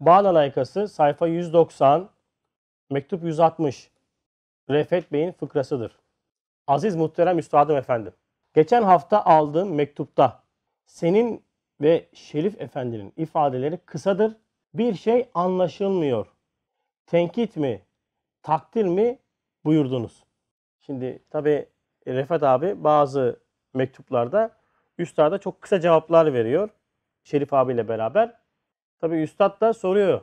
Bağdat Layıkası sayfa 190, mektup 160. Refet Bey'in fıkrasıdır. Aziz muhterem üstadım efendim. Geçen hafta aldığım mektupta senin ve Şerif Efendi'nin ifadeleri kısadır. Bir şey anlaşılmıyor. Tenkit mi, takdir mi buyurdunuz. Şimdi tabi Refet abi bazı mektuplarda üstada çok kısa cevaplar veriyor. Şerif abiyle beraber. Tabii Üstad da soruyor.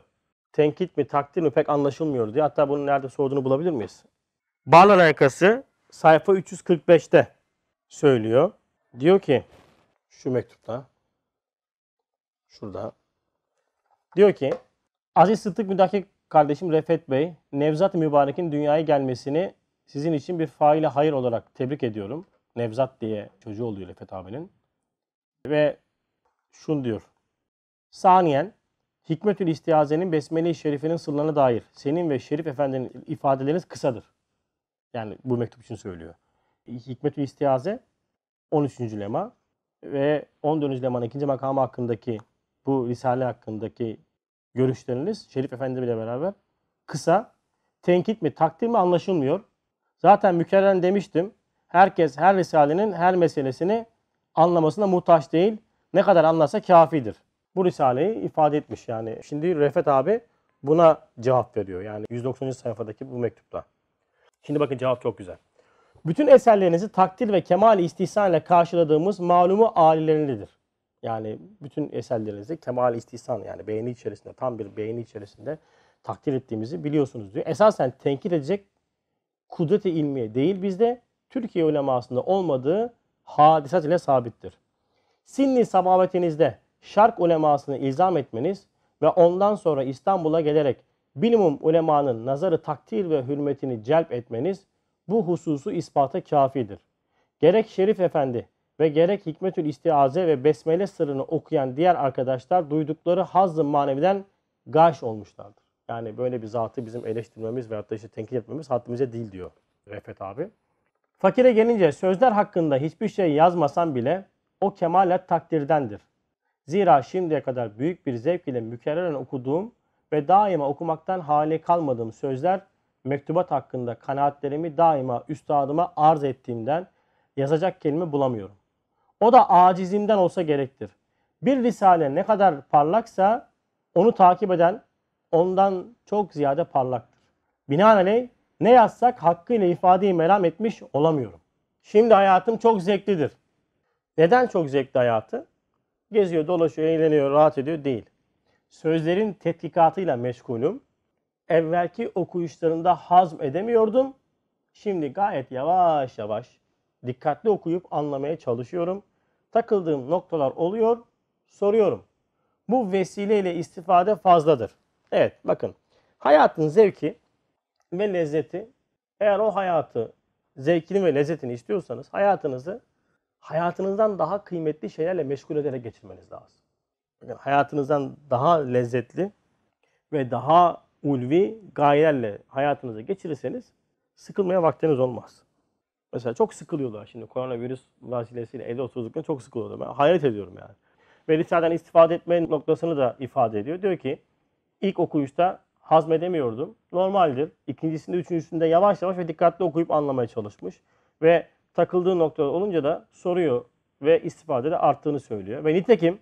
Tenkit mi takdir mi pek anlaşılmıyor diye. Hatta bunun nerede sorduğunu bulabilir miyiz? Bağlar Arkası sayfa 345'te söylüyor. Diyor ki şu mektupta şurada diyor ki Aziz Sıddık Müdakik kardeşim Refet Bey, Nevzat Mübarek'in dünyaya gelmesini sizin için bir faile hayır olarak tebrik ediyorum. Nevzat diye çocuğu oluyor Refet abinin. Ve şunu diyor. Saniyen Hikmetül İstihaze'nin Besmele-i Şerife'nin sırlarına dair senin ve Şerif Efendi'nin ifadeleriniz kısadır. Yani bu mektup için söylüyor. Hikmetül İstihaze 13. lema ve 14. lemanın ikinci makamı hakkındaki bu risale hakkındaki görüşleriniz Şerif Efendi ile beraber kısa. Tenkit mi takdir mi anlaşılmıyor. Zaten mükerren demiştim. Herkes her risalenin her meselesini anlamasına muhtaç değil. Ne kadar anlasa kafidir bu Risale'yi ifade etmiş. Yani şimdi Refet abi buna cevap veriyor. Yani 190. sayfadaki bu mektupta. Şimdi bakın cevap çok güzel. Bütün eserlerinizi takdir ve kemal istihsan ile karşıladığımız malumu alilerindedir. Yani bütün eserlerinizi kemal istihsan yani beğeni içerisinde tam bir beğeni içerisinde takdir ettiğimizi biliyorsunuz diyor. Esasen tenkit edecek kudreti ilmiye değil bizde Türkiye ulemasında olmadığı hadisat ile sabittir. Sinni sababetinizde şark ulemasını ilzam etmeniz ve ondan sonra İstanbul'a gelerek bilimum ulemanın nazarı takdir ve hürmetini celp etmeniz bu hususu ispata kafidir. Gerek Şerif Efendi ve gerek Hikmetül İstiaze ve Besmele sırrını okuyan diğer arkadaşlar duydukları hazzı maneviden gaş olmuşlardır. Yani böyle bir zatı bizim eleştirmemiz veyahut da işte tenkit etmemiz haddimize değil diyor Refet abi. Fakire gelince sözler hakkında hiçbir şey yazmasam bile o kemalet takdirdendir. Zira şimdiye kadar büyük bir zevk ile mükerreren okuduğum ve daima okumaktan hale kalmadığım sözler mektubat hakkında kanaatlerimi daima üstadıma arz ettiğimden yazacak kelime bulamıyorum. O da acizimden olsa gerektir. Bir risale ne kadar parlaksa onu takip eden ondan çok ziyade parlaktır. Binaenaleyh ne yazsak hakkıyla ifadeyi meram etmiş olamıyorum. Şimdi hayatım çok zevklidir. Neden çok zevkli hayatı? Geziyor, dolaşıyor, eğleniyor, rahat ediyor değil. Sözlerin tetkikatıyla meşgulüm. Evvelki okuyuşlarında hazm edemiyordum. Şimdi gayet yavaş yavaş dikkatli okuyup anlamaya çalışıyorum. Takıldığım noktalar oluyor, soruyorum. Bu vesileyle istifade fazladır. Evet bakın hayatın zevki ve lezzeti eğer o hayatı zevkini ve lezzetini istiyorsanız hayatınızı hayatınızdan daha kıymetli şeylerle meşgul ederek geçirmeniz lazım. Bakın hayatınızdan daha lezzetli ve daha ulvi gayelerle hayatınızı geçirirseniz sıkılmaya vaktiniz olmaz. Mesela çok sıkılıyorlar şimdi koronavirüs vesilesiyle evde oturduklarında çok sıkılıyorlar. Ben hayret ediyorum yani. Ve liseden istifade etme noktasını da ifade ediyor. Diyor ki ilk okuyuşta hazmedemiyordum. Normaldir. İkincisinde, üçüncüsünde yavaş yavaş ve dikkatli okuyup anlamaya çalışmış. Ve takıldığı nokta olunca da soruyor ve istifade de arttığını söylüyor. Ve nitekim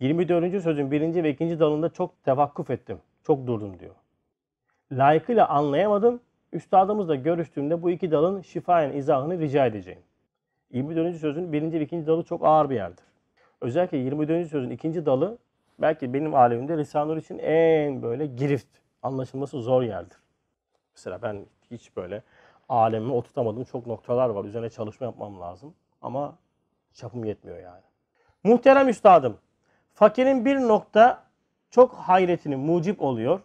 24. sözün 1. ve 2. dalında çok tevakkuf ettim, çok durdum diyor. Layıkıyla anlayamadım, üstadımızla görüştüğümde bu iki dalın şifayen izahını rica edeceğim. 24. sözün 1. ve 2. dalı çok ağır bir yerdir. Özellikle 24. sözün 2. dalı belki benim alemimde Risanur için en böyle girift, anlaşılması zor yerdir. Mesela ben hiç böyle alemime oturtamadığım çok noktalar var. Üzerine çalışma yapmam lazım. Ama çapım yetmiyor yani. Muhterem üstadım, fakirin bir nokta çok hayretini mucip oluyor.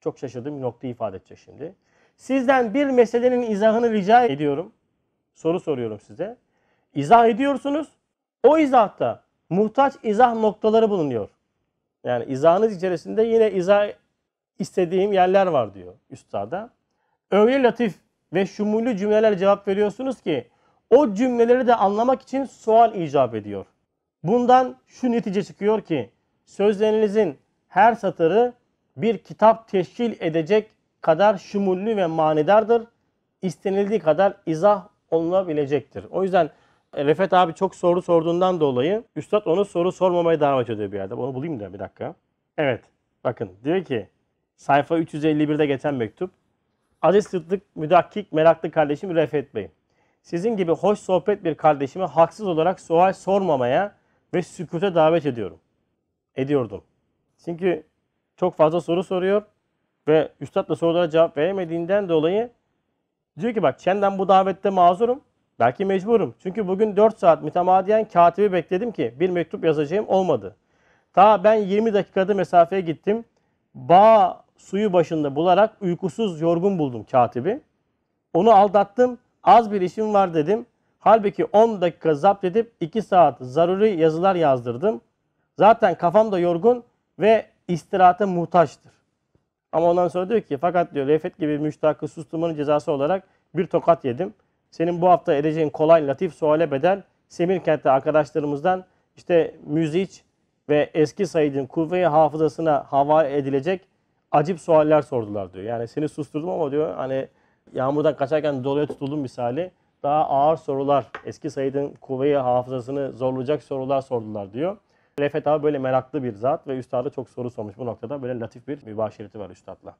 Çok şaşırdığım bir nokta ifade edecek şimdi. Sizden bir meselenin izahını rica ediyorum. Soru soruyorum size. İzah ediyorsunuz. O izahta muhtaç izah noktaları bulunuyor. Yani izahınız içerisinde yine izah istediğim yerler var diyor üstada. Öyle latif ve şumulü cümleler cevap veriyorsunuz ki o cümleleri de anlamak için sual icap ediyor. Bundan şu netice çıkıyor ki sözlerinizin her satırı bir kitap teşkil edecek kadar şumullü ve manidardır. İstenildiği kadar izah olunabilecektir. O yüzden e, Refet abi çok soru sorduğundan dolayı Üstad onu soru sormamaya davet ediyor bir yerde. Onu bulayım da bir dakika. Evet bakın diyor ki sayfa 351'de geçen mektup. Aziz Sıddık Müdakkik meraklı kardeşim Refet Bey. Sizin gibi hoş sohbet bir kardeşime haksız olarak sual sormamaya ve sükute davet ediyorum. Ediyordum. Çünkü çok fazla soru soruyor ve üstad da sorulara cevap veremediğinden dolayı diyor ki bak senden bu davette mazurum. Belki mecburum. Çünkü bugün 4 saat mütemadiyen katibi bekledim ki bir mektup yazacağım olmadı. Ta ben 20 dakikada mesafeye gittim. Ba suyu başında bularak uykusuz yorgun buldum katibi. Onu aldattım, az bir işim var dedim. Halbuki 10 dakika zapt edip 2 saat zaruri yazılar yazdırdım. Zaten kafam da yorgun ve istirahate muhtaçtır. Ama ondan sonra diyor ki fakat diyor Refet gibi müştakı susturmanın cezası olarak bir tokat yedim. Senin bu hafta edeceğin kolay latif suale bedel Semirkent'te arkadaşlarımızdan işte müziç ve eski Said'in kuvve hafızasına havale edilecek acip sualler sordular diyor. Yani seni susturdum ama diyor hani yağmurdan kaçarken doluya tutuldum misali. Daha ağır sorular, eski Said'in kuvveyi hafızasını zorlayacak sorular sordular diyor. Refet abi böyle meraklı bir zat ve üstada çok soru sormuş bu noktada. Böyle latif bir mübaşireti var üstadla.